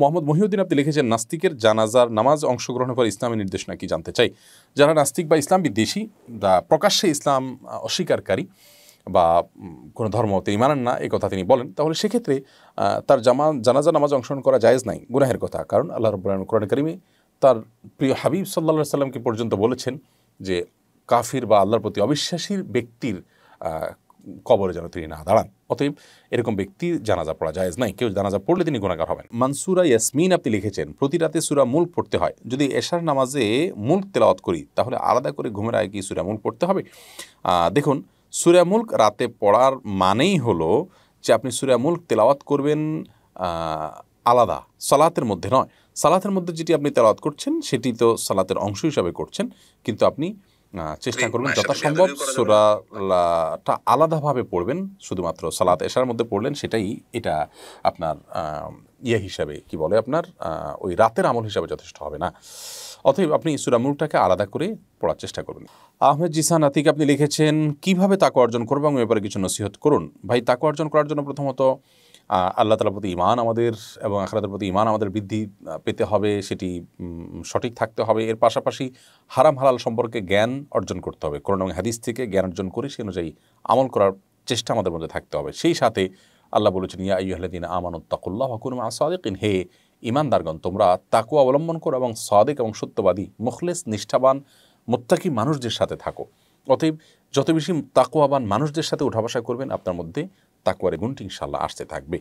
মোহাম্মদ মহিউদ্দিন আপনি লিখেছেন নাস্তিকের জানাজার নামাজ অংশগ্রহণের পর ইসলামী নির্দেশনা কি জানতে চাই যারা নাস্তিক বা ইসলাম বিদ্বেষী প্রকাশ্যে ইসলাম অস্বীকারী বা কোনো ধর্ম তিনি মানেন না এ কথা তিনি বলেন তাহলে সেক্ষেত্রে তার জামা জানাজা নামাজ অংশগ্রহণ করা জায়েজ নাই গুনাহের কথা কারণ আল্লাহ রবুল্লাহ কোরআন করিমে তার প্রিয় হাবিব সাল্লা সাল্লামকে পর্যন্ত বলেছেন যে কাফির বা আল্লাহর প্রতি অবিশ্বাসীর ব্যক্তির কবরে যেন তিনি না দাঁড়ান অতএব এরকম ব্যক্তি জানাজা পড়া যায় নাই কেউ জানাজা পড়লে তিনি গুণাগার হবেন মানসুরা ইয়াসমিন আপনি লিখেছেন প্রতি রাতে সুরা মূল পড়তে হয় যদি এশার নামাজে মূল তেলাওয়াত করি তাহলে আলাদা করে ঘুমের আগে কি সুরা মূল পড়তে হবে দেখুন সুরা মুল্ক রাতে পড়ার মানেই হলো যে আপনি সুরা মুল্ক তেলাওয়াত করবেন আলাদা সালাতের মধ্যে নয় সালাতের মধ্যে যেটি আপনি তেলাওয়াত করছেন সেটি তো সালাতের অংশ হিসাবে করছেন কিন্তু আপনি চেষ্টা মানে করবেন যথাসম্ভব সুরাটা আলাদাভাবে পড়বেন শুধুমাত্র সালাত এশার মধ্যে পড়লেন সেটাই এটা আপনার ইয়ে হিসাবে কি বলে আপনার ওই রাতের আমল হিসাবে যথেষ্ট হবে না অতএব আপনি সুরা মুলকটাকে আলাদা করে পড়ার চেষ্টা করবেন আহমেদ জিসান আতিক আপনি লিখেছেন কিভাবে তাকে অর্জন করবো এবং ব্যাপারে কিছু নসিহত করুন ভাই তাকে অর্জন করার জন্য প্রথমত আল্লাহ তালার প্রতি ইমান আমাদের এবং আখরাতের প্রতি ইমান আমাদের বৃদ্ধি পেতে হবে সেটি সঠিক থাকতে হবে এর পাশাপাশি হারাম হালাল সম্পর্কে জ্ঞান অর্জন করতে হবে কোরআন এবং হাদিস থেকে জ্ঞান অর্জন করে সে অনুযায়ী আমল করার চেষ্টা আমাদের মধ্যে থাকতে হবে সেই সাথে আল্লাহ বলেছেন ইয়া ইহলাদিন আমানুত্তাকুল্লাহ হকুন ইন হে ইমানদারগণ তোমরা তাকু অবলম্বন করো এবং সাদেক এবং সত্যবাদী মুখলেস নিষ্ঠাবান মোত্তাকি মানুষদের সাথে থাকো অতএব যত বেশি তাকুয়াবান মানুষদের সাথে উঠা করবেন আপনার মধ্যে তাকুয়ার গুণটি ইনশাল্লাহ আসতে থাকবে